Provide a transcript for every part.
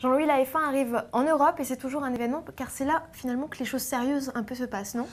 Jean-Louis, la F1 arrive en Europe et c'est toujours un événement car c'est là finalement que les choses sérieuses un peu se passent, non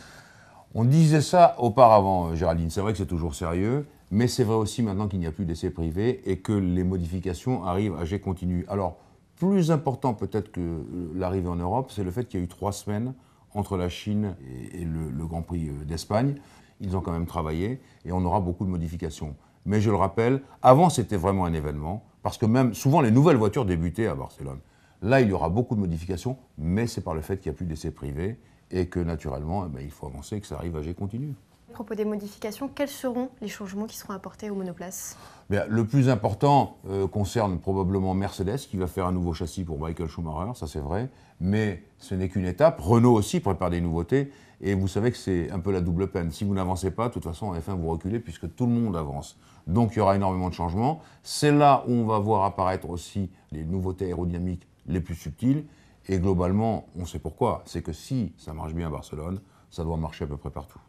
On disait ça auparavant, euh, Géraldine. C'est vrai que c'est toujours sérieux, mais c'est vrai aussi maintenant qu'il n'y a plus d'essais privés et que les modifications arrivent à jet continu. Alors, plus important peut-être que euh, l'arrivée en Europe, c'est le fait qu'il y a eu trois semaines entre la Chine et, le, le Grand Prix euh, d'Espagne. Ils ont quand même travaillé et on aura beaucoup de modifications. Mais je le rappelle, avant c'était vraiment un événement, parce que même souvent les nouvelles voitures débutaient à Barcelone. Là, il y aura beaucoup de modifications, mais c'est par le fait qu'il n'y a plus d'essais privés et que naturellement, eh ben, il faut avancer et que ça arrive à G continue. À propos des modifications, quels seront les changements qui seront apportés aux monoplaces Le plus important euh, concerne probablement Mercedes qui va faire un nouveau châssis pour Michael Schumacher, ça c'est vrai, mais ce n'est qu'une étape. Renault aussi prépare des nouveautés et vous savez que c'est un peu la double peine. Si vous n'avancez pas, de toute façon, en f vous reculez puisque tout le monde avance. Donc il y aura énormément de changements. C'est là où on va voir apparaître aussi les nouveautés aérodynamiques les plus subtils. Et globalement, on sait pourquoi. C'est que si ça marche bien à Barcelone, ça doit marcher à peu près partout.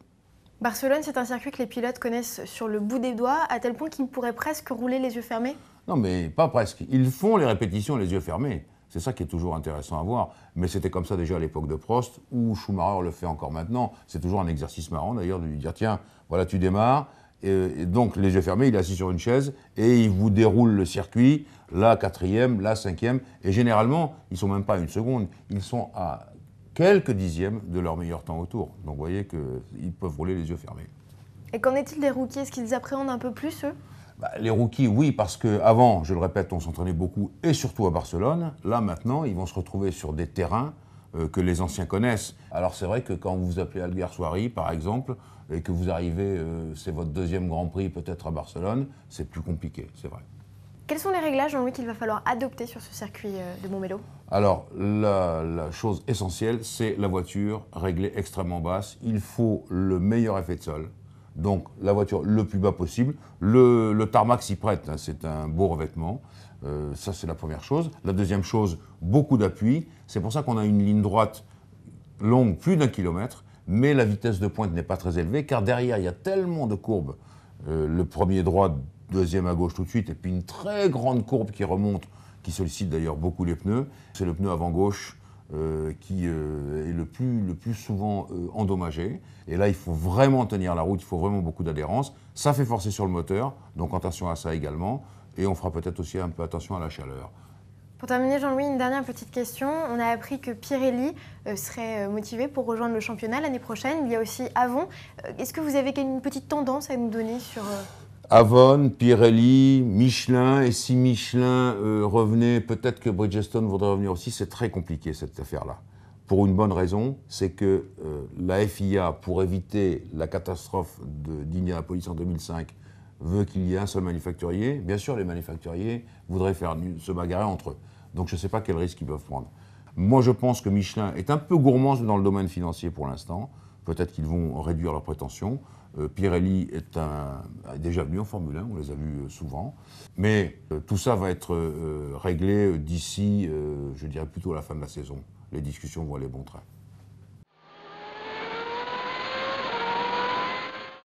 Barcelone, c'est un circuit que les pilotes connaissent sur le bout des doigts, à tel point qu'ils pourraient presque rouler les yeux fermés Non, mais pas presque. Ils font les répétitions les yeux fermés. C'est ça qui est toujours intéressant à voir. Mais c'était comme ça déjà à l'époque de Prost, où Schumacher le fait encore maintenant. C'est toujours un exercice marrant d'ailleurs de lui dire tiens, voilà, tu démarres, et, donc, les yeux fermés, il est assis sur une chaise et il vous déroule le circuit, la quatrième, la cinquième. Et généralement, ils ne sont même pas à une seconde, ils sont à quelques dixièmes de leur meilleur temps autour. Donc, vous voyez qu'ils peuvent rouler les yeux fermés. Et qu'en est-il des rookies Est-ce qu'ils appréhendent un peu plus, eux bah, les rookies, oui, parce qu'avant, je le répète, on s'entraînait beaucoup et surtout à Barcelone. Là, maintenant, ils vont se retrouver sur des terrains euh, que les anciens connaissent. Alors c'est vrai que quand vous appelez Algar soirée, par exemple, et que vous arrivez, euh, c'est votre deuxième Grand Prix peut-être à Barcelone, c'est plus compliqué, c'est vrai. Quels sont les réglages, Jean-Louis, qu'il va falloir adopter sur ce circuit euh, de Montmélo Alors, la, chose essentielle, c'est la voiture réglée extrêmement basse. Il faut le meilleur effet de sol. Donc la voiture le plus bas possible. Le, tarmac s'y prête, hein, c'est un beau revêtement. Euh, ça, c'est la première chose. La deuxième chose, beaucoup d'appui. C'est pour ça qu'on a une ligne droite longue, plus d'un kilomètre, mais la vitesse de pointe n'est pas très élevée, car derrière, il y a tellement de courbes. Euh, le premier droit, deuxième à gauche tout de suite, et puis une très grande courbe qui remonte, qui sollicite d'ailleurs beaucoup les pneus. C'est le pneu avant gauche euh, qui euh, est le plus, le plus souvent euh, endommagé. Et là, il faut vraiment tenir la route, il faut vraiment beaucoup d'adhérence. Ça fait forcer sur le moteur, donc attention à ça également. Et on fera peut-être aussi un peu attention à la chaleur. Pour terminer, Jean-Louis, une dernière petite question. On a appris que Pirelli serait motivé pour rejoindre le championnat l'année prochaine. Il y a aussi Avon. Est-ce que vous avez une petite tendance à nous donner sur... Avon, Pirelli, Michelin, et si Michelin euh, revenait, peut-être que Bridgestone voudrait revenir aussi, c'est très compliqué cette affaire-là. Pour une bonne raison, c'est que euh, la FIA, pour éviter la catastrophe d'Indianapolis en 2005, veut qu'il y ait un seul manufacturier. Bien sûr, les manufacturiers voudraient faire, se bagarrer entre eux. Donc je ne sais pas quel risque ils peuvent prendre. Moi, je pense que Michelin est un peu gourmand dans le domaine financier pour l'instant. Peut-être qu'ils vont réduire leurs prétentions. Euh, Pirelli est, déjà venu en Formule 1, on les a vus euh, souvent. Mais euh, tout ça va être réglé d'ici, je dirais plutôt à la fin de la saison. Les discussions vont aller bon train.